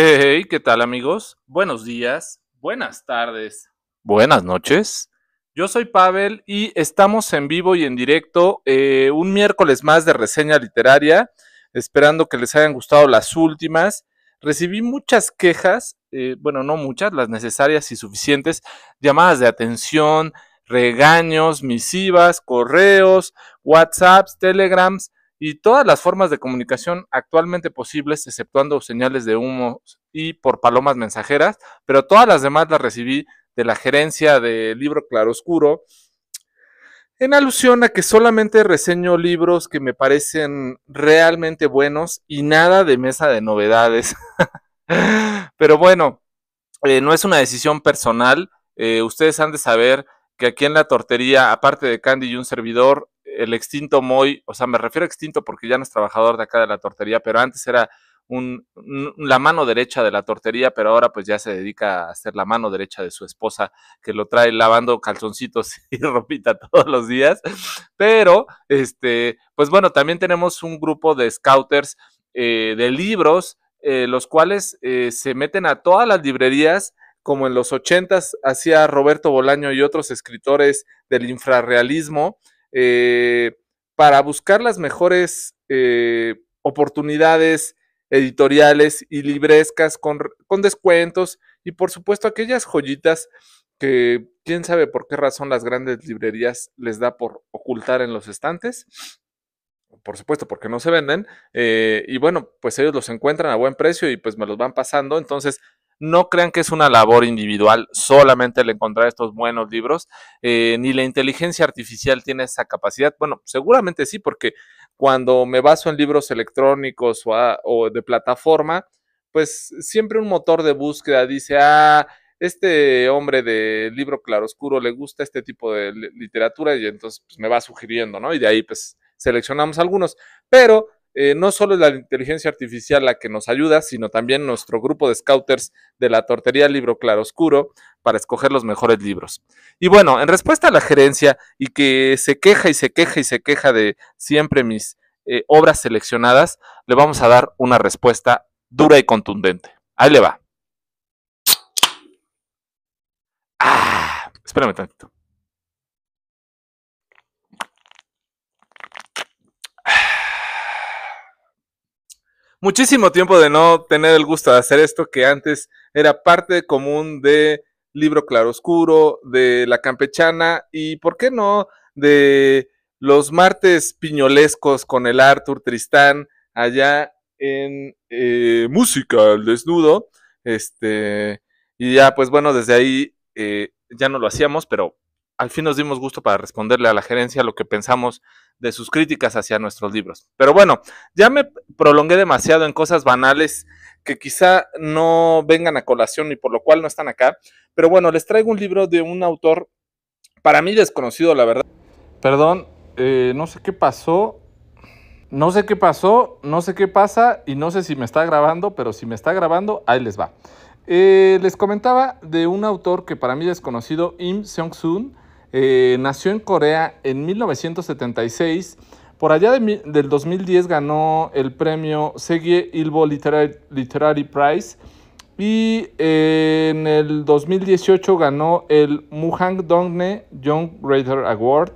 Hey, ¿qué tal amigos? Buenos días, buenas tardes, buenas noches. Yo soy Pavel y estamos en vivo y en directo eh, un miércoles más de reseña literaria, esperando que les hayan gustado las últimas. Recibí muchas quejas, eh, bueno, no muchas, las necesarias y suficientes, llamadas de atención, regaños, misivas, correos, WhatsApps, Telegrams y todas las formas de comunicación actualmente posibles, exceptuando señales de humo y por palomas mensajeras, pero todas las demás las recibí de la gerencia de libro Claroscuro, en alusión a que solamente reseño libros que me parecen realmente buenos y nada de mesa de novedades. pero bueno, eh, no es una decisión personal. Eh, ustedes han de saber que aquí en la tortería, aparte de Candy y un servidor, el extinto Moy, o sea, me refiero a extinto porque ya no es trabajador de acá de la tortería, pero antes era la mano derecha de la tortería, pero ahora pues ya se dedica a ser la mano derecha de su esposa, que lo trae lavando calzoncitos y ropita todos los días. Pero, este, pues bueno, también tenemos un grupo de scouters eh, de libros, eh, los cuales eh, se meten a todas las librerías, como en los ochentas hacía Roberto Bolaño y otros escritores del infrarrealismo, eh, para buscar las mejores eh, oportunidades editoriales y librescas con, descuentos y por supuesto aquellas joyitas que quién sabe por qué razón las grandes librerías les da por ocultar en los estantes. Por supuesto, porque no se venden. Eh, y bueno, pues ellos los encuentran a buen precio y pues me los van pasando. Entonces, no crean que es una labor individual solamente el encontrar estos buenos libros, eh, ni la inteligencia artificial tiene esa capacidad. Bueno, seguramente sí, porque cuando me baso en libros electrónicos o, de plataforma, pues siempre un motor de búsqueda dice, ah, este hombre de libro claroscuro le gusta este tipo de literatura y entonces pues, me va sugiriendo, ¿no? Y de ahí pues seleccionamos algunos. Pero eh, no solo es la inteligencia artificial la que nos ayuda, sino también nuestro grupo de scouters de la tortería Libro Claroscuro para escoger los mejores libros. Y bueno, en respuesta a la gerencia y que se queja y se queja y se queja de siempre mis eh, obras seleccionadas, le vamos a dar una respuesta dura y contundente. Ahí le va. Ah, espérame tantito. muchísimo tiempo de no tener el gusto de hacer esto que antes era parte común de Libro Claroscuro, de La Campechana y, ¿por qué no?, de los martes piñolescos con el Arthur Tristán allá en eh, Música al Desnudo. Este, y ya, pues bueno, desde ahí eh, ya no lo hacíamos, pero al fin nos dimos gusto para responderle a la gerencia lo que pensamos de sus críticas hacia nuestros libros. Pero bueno, ya me prolongué demasiado en cosas banales que quizá no vengan a colación y por lo cual no están acá. Pero bueno, les traigo un libro de un autor para mí desconocido, la verdad. Perdón, eh, no sé qué pasó. No sé qué pasó, no sé qué pasa y no sé si me está grabando, pero si me está grabando, ahí les va. Eh, les comentaba de un autor que para mí desconocido, Im seong soon eh, nació en Corea en 1976. Por allá del 2010 ganó el premio Segie Ilbo Literary, Prize y eh, en el 2018 ganó el Muhang Dongne Young Writer Award.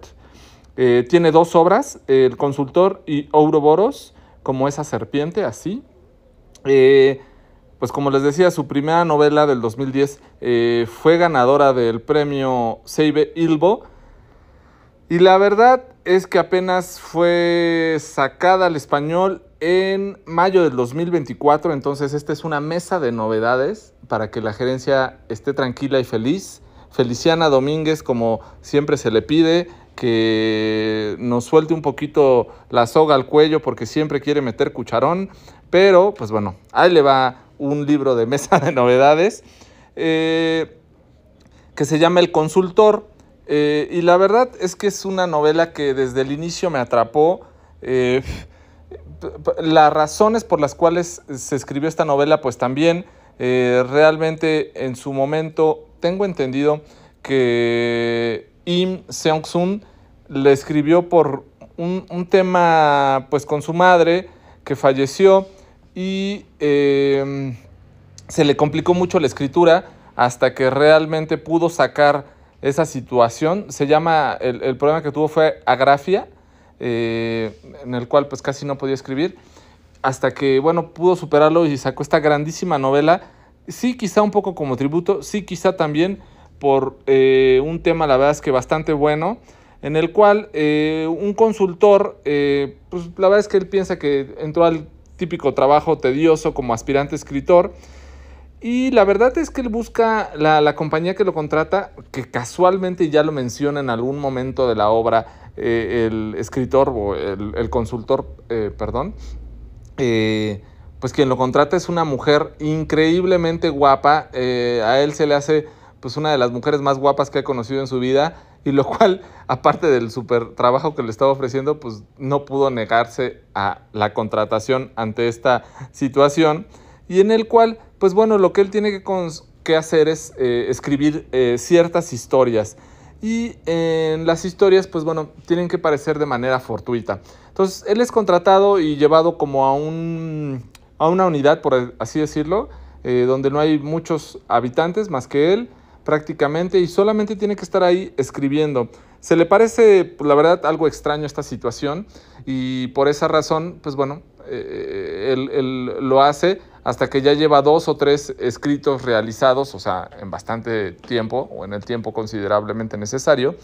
Eh, tiene dos obras, El Consultor y Ouroboros, como esa serpiente, así pues como les decía, su primera novela del 2010 eh, fue ganadora del premio Seibe Ilbo. Y la verdad es que apenas fue sacada al español en mayo del 2024, entonces esta es una mesa de novedades para que la gerencia esté tranquila y feliz. Feliciana Domínguez, como siempre se le pide, que nos suelte un poquito la soga al cuello porque siempre quiere meter cucharón, pero pues bueno, ahí le va un libro de mesa de novedades eh, que se llama El Consultor. Eh, y la verdad es que es una novela que desde el inicio me atrapó. Eh, las razones por las cuales se escribió esta novela, pues también realmente en su momento tengo entendido que Im Seong-sun le escribió por un, un tema pues con su madre que falleció y em, se le complicó mucho la escritura hasta que realmente pudo sacar esa situación. Se llama, el, problema que tuvo fue agrafia, eh, en el cual pues casi no podía escribir, hasta que, bueno, pudo superarlo y sacó esta grandísima novela, sí quizá un poco como tributo, sí quizá también por eh, un tema, la verdad es que bastante bueno, en el cual eh, un consultor, pues la verdad es que él piensa que entró al típico trabajo tedioso como aspirante escritor. Y la verdad es que él busca la, compañía que lo contrata, que casualmente ya lo menciona en algún momento de la obra eh, el escritor o el, consultor, eh, perdón, eh, pues quien lo contrata es una mujer increíblemente guapa, a él se le hace pues una de las mujeres más guapas que ha conocido en su vida y lo cual, aparte del super trabajo que le estaba ofreciendo, pues no pudo negarse a la contratación ante esta situación, y en el cual, pues bueno, lo que él tiene que, que hacer es eh, escribir eh, ciertas historias, y en las historias, pues bueno, tienen que parecer de manera fortuita. Entonces, él es contratado y llevado como a, un, a una unidad, por así decirlo, eh, donde no hay muchos habitantes más que él, prácticamente y solamente tiene que estar ahí escribiendo. Se le parece, pues, la verdad, algo extraño esta situación y por esa razón, pues bueno, eh, él, lo hace hasta que ya lleva dos o tres escritos realizados, o sea, en bastante tiempo o en el tiempo considerablemente necesario,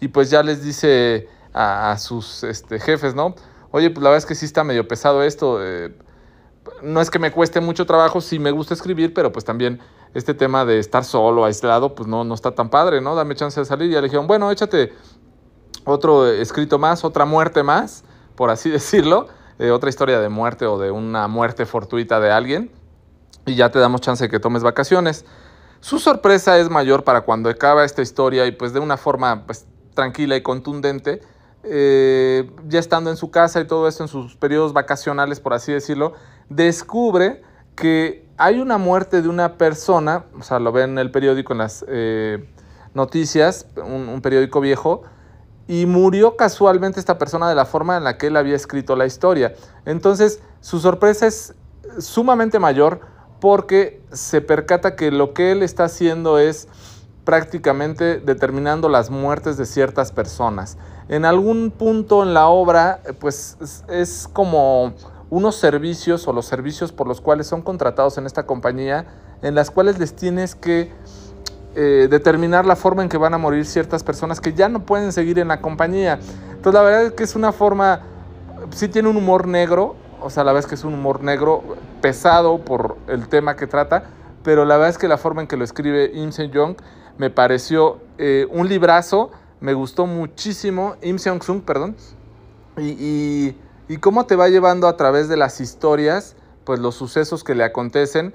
y pues ya les dice a, sus este, jefes, ¿no? Oye, pues la verdad es que sí está medio pesado esto. Eh, no es que me cueste mucho trabajo, sí me gusta escribir, pero pues también este tema de estar solo, aislado, pues no, no está tan padre, ¿no? Dame chance de salir. Y le dijeron, bueno, échate otro escrito más, otra muerte más, por así decirlo, eh, otra historia de muerte o de una muerte fortuita de alguien, y ya te damos chance de que tomes vacaciones. Su sorpresa es mayor para cuando acaba esta historia y pues de una forma pues, tranquila y contundente, eh, ya estando en su casa y todo esto en sus periodos vacacionales, por así decirlo, descubre que hay una muerte de una persona, o sea, lo ven en el periódico, en las eh, noticias, un, periódico viejo, y murió casualmente esta persona de la forma en la que él había escrito la historia. Entonces, su sorpresa es sumamente mayor porque se percata que lo que él está haciendo es prácticamente determinando las muertes de ciertas personas. En algún punto en la obra, pues es como unos servicios o los servicios por los cuales son contratados en esta compañía, en las cuales les tienes que eh, determinar la forma en que van a morir ciertas personas que ya no pueden seguir en la compañía. Entonces la verdad es que es una forma, sí tiene un humor negro, o sea, la verdad es que es un humor negro pesado por el tema que trata, pero la verdad es que la forma en que lo escribe Im young me pareció eh, un librazo, me gustó muchísimo, Im Seong Sung, perdón, y y cómo te va llevando a través de las historias, pues los sucesos que le acontecen,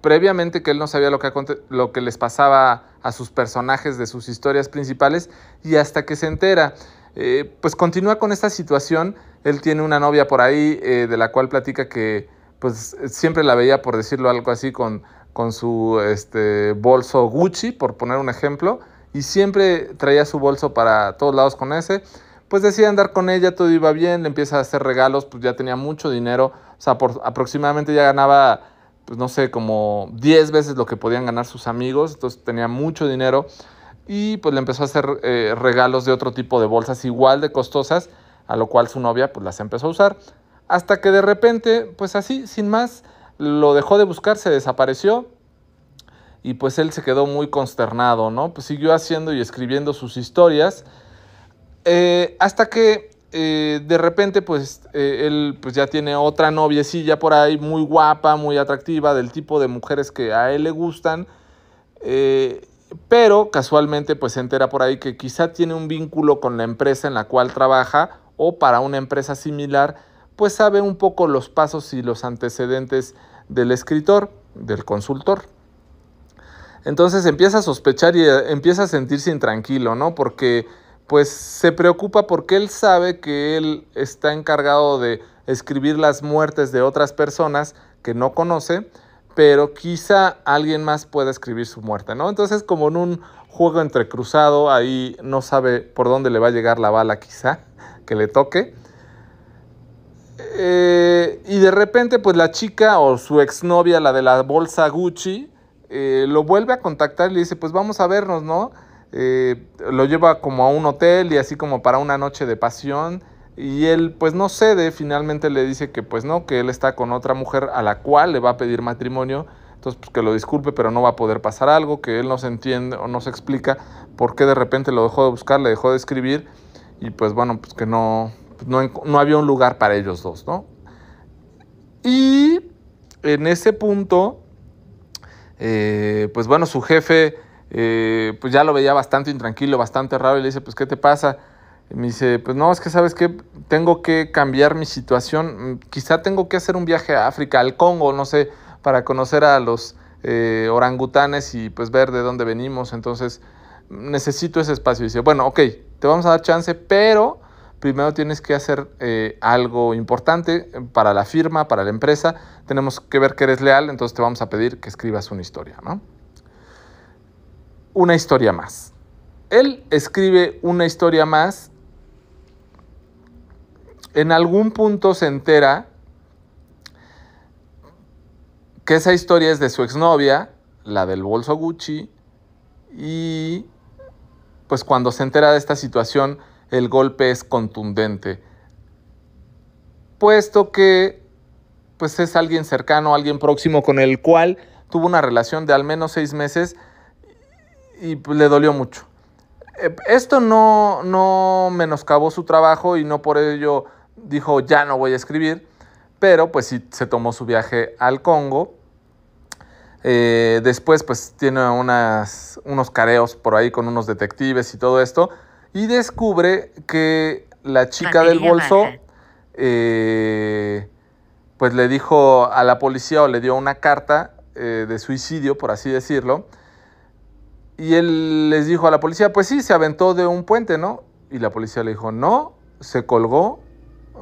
previamente que él no sabía lo que, lo que les pasaba a sus personajes de sus historias principales, y hasta que se entera. Eh, pues continúa con esta situación, él tiene una novia por ahí, eh, de la cual platica que pues siempre la veía, por decirlo algo así, con, su este, bolso Gucci, por poner un ejemplo, y siempre traía su bolso para todos lados con ese pues decía andar con ella, todo iba bien, le empieza a hacer regalos, pues ya tenía mucho dinero, o sea, por, aproximadamente ya ganaba, pues no sé, como 10 veces lo que podían ganar sus amigos, entonces tenía mucho dinero y pues le empezó a hacer eh, regalos de otro tipo de bolsas igual de costosas, a lo cual su novia pues las empezó a usar, hasta que de repente, pues así, sin más, lo dejó de buscar, se desapareció y pues él se quedó muy consternado, ¿no? Pues siguió haciendo y escribiendo sus historias eh, hasta que eh, de repente, pues eh, él pues, ya tiene otra noviecilla por ahí, muy guapa, muy atractiva, del tipo de mujeres que a él le gustan. pero casualmente, pues se entera por ahí que quizá tiene un vínculo con la empresa en la cual trabaja o para una empresa similar, pues sabe un poco los pasos y los antecedentes del escritor, del consultor. Entonces empieza a sospechar y empieza a sentirse intranquilo, ¿no? Porque pues se preocupa porque él sabe que él está encargado de escribir las muertes de otras personas que no conoce, pero quizá alguien más pueda escribir su muerte, ¿no? Entonces como en un juego entrecruzado, ahí no sabe por dónde le va a llegar la bala quizá que le toque. Eh, y de repente pues la chica o su exnovia, la de la bolsa Gucci, eh, lo vuelve a contactar y le dice, pues vamos a vernos, ¿no? Eh, lo lleva como a un hotel y así como para una noche de pasión. Y él pues no cede, finalmente le dice que pues no, que él está con otra mujer a la cual le va a pedir matrimonio. Entonces pues que lo disculpe, pero no va a poder pasar algo, que él no se entiende o no se explica por qué de repente lo dejó de buscar, le dejó de escribir. Y pues bueno, pues que no, no, había un lugar para ellos dos, ¿no? Y en ese punto, eh, pues bueno, su jefe eh, pues ya lo veía bastante intranquilo, bastante raro, y le dice, pues, ¿qué te pasa? Y me dice, pues no, es que sabes que tengo que cambiar mi situación, mm, quizá tengo que hacer un viaje a África, al Congo, no sé, para conocer a los eh, orangutanes y pues ver de dónde venimos, entonces necesito ese espacio. Y dice, bueno, ok, te vamos a dar chance, pero primero tienes que hacer eh, algo importante para la firma, para la empresa. Tenemos que ver que eres leal, entonces te vamos a pedir que escribas una historia, ¿no? una historia más. Él escribe una historia más. En algún punto se entera que esa historia es de su exnovia, la del bolso Gucci, y pues cuando se entera de esta situación, el golpe es contundente. Puesto que pues es alguien cercano, alguien próximo con el cual tuvo una relación de al menos seis meses, y pues, le dolió mucho. Eh, esto no, menoscabó su trabajo y no por ello dijo ya no voy a escribir, pero pues sí se tomó su viaje al Congo. Eh, después pues tiene unas, unos careos por ahí con unos detectives y todo esto y descubre que la chica del bolso ¿eh? pues le dijo a la policía o le dio una carta de suicidio, por así decirlo, y él les dijo a la policía, pues sí, se aventó de un puente, ¿no? Y la policía le dijo, no, se colgó,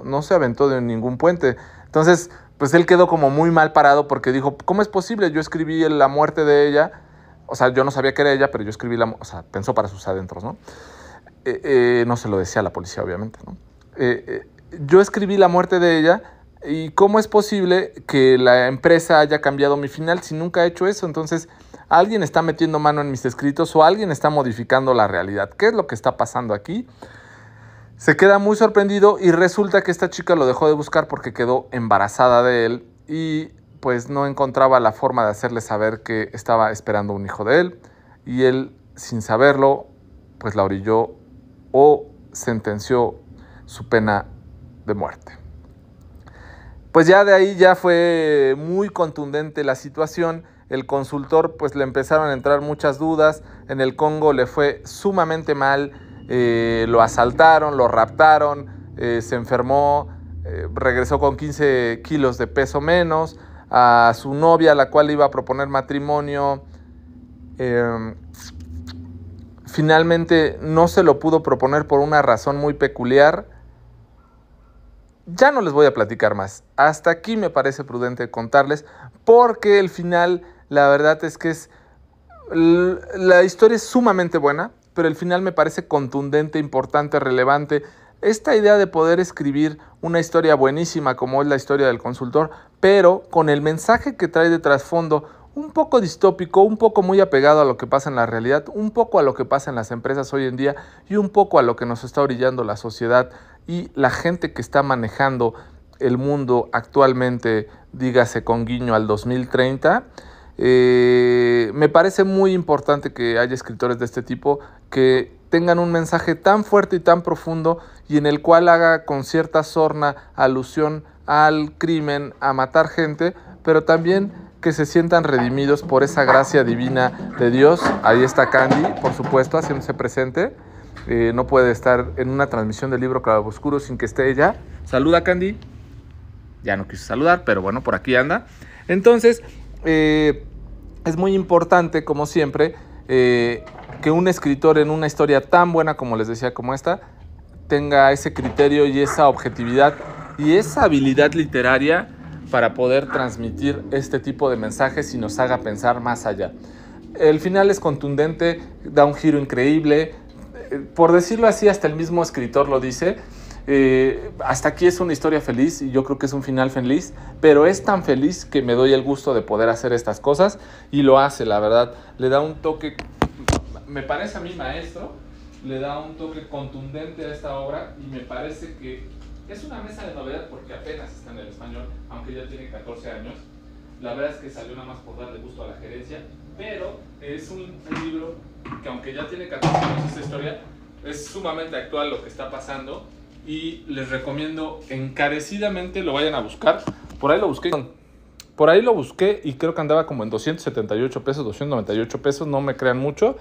no se aventó de ningún puente. Entonces, pues él quedó como muy mal parado porque dijo, ¿cómo es posible? Yo escribí la muerte de ella, o sea, yo no sabía que era ella, pero yo escribí la, o sea, pensó para sus adentros, ¿no? Eh, eh, no se lo decía a la policía, obviamente, ¿no? Eh, yo escribí la muerte de ella. ¿Y cómo es posible que la empresa haya cambiado mi final si nunca ha hecho eso? Entonces, alguien está metiendo mano en mis escritos o alguien está modificando la realidad. ¿Qué es lo que está pasando aquí? Se queda muy sorprendido y resulta que esta chica lo dejó de buscar porque quedó embarazada de él y pues no encontraba la forma de hacerle saber que estaba esperando un hijo de él y él sin saberlo pues la orilló o sentenció su pena de muerte. Pues ya de ahí ya fue muy contundente la situación el consultor pues le empezaron a entrar muchas dudas, en el Congo le fue sumamente mal, eh, lo asaltaron, lo raptaron, eh, se enfermó, eh, regresó con 15 kilos de peso menos, a su novia, a la cual iba a proponer matrimonio, em, finalmente no se lo pudo proponer por una razón muy peculiar. Ya no les voy a platicar más. Hasta aquí me parece prudente contarles porque el final la verdad es que es... La historia es sumamente buena, pero el final me parece contundente, importante, relevante. Esta idea de poder escribir una historia buenísima como es la historia del consultor, pero con el mensaje que trae de trasfondo, un poco distópico, un poco muy apegado a lo que pasa en la realidad, un poco a lo que pasa en las empresas hoy en día y un poco a lo que nos está orillando la sociedad y la gente que está manejando el mundo actualmente, dígase con guiño al 2030 eh, me parece muy importante que haya escritores de este tipo que tengan un mensaje tan fuerte y tan profundo y en el cual haga con cierta sorna alusión al crimen, a matar gente, pero también que se sientan redimidos por esa gracia divina de Dios. Ahí está Candy, por supuesto, haciéndose presente. Eh, no puede estar en una transmisión del libro oscuro sin que esté ella. Saluda Candy. Ya no quiso saludar, pero bueno, por aquí anda. Entonces, eh, es muy importante, como siempre, eh, que un escritor en una historia tan buena como les decía, como esta, tenga ese criterio y esa objetividad y esa habilidad literaria para poder transmitir este tipo de mensajes y nos haga pensar más allá. El final es contundente, da un giro increíble, eh, por decirlo así, hasta el mismo escritor lo dice, eh, hasta aquí es una historia feliz y yo creo que es un final feliz, pero es tan feliz que me doy el gusto de poder hacer estas cosas y lo hace, la verdad. Le da un toque, me parece a mí maestro, le da un toque contundente a esta obra y me parece que es una mesa de novedad porque apenas está en el español, aunque ya tiene 14 años. La verdad es que salió nada más por darle gusto a la gerencia, pero es un libro que aunque ya tiene 14 años esta historia, es sumamente actual lo que está pasando y les recomiendo encarecidamente lo vayan a buscar. Por ahí lo busqué. Por ahí lo busqué y creo que andaba como en 278 pesos, 298 pesos, no me crean mucho.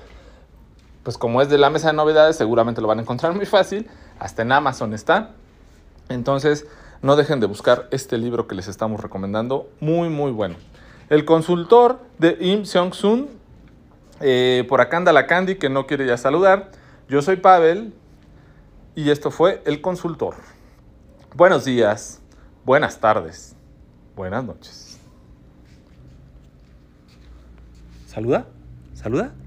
Pues como es de la mesa de novedades, seguramente lo van a encontrar muy fácil. Hasta en Amazon está. Entonces, no dejen de buscar este libro que les estamos recomendando. Muy, muy bueno. El consultor de Im Seong Sun. Eh, por acá anda la Candy que no quiere ya saludar. Yo soy Pavel y esto fue El Consultor. Buenos días, buenas tardes, buenas noches. Saluda, saluda.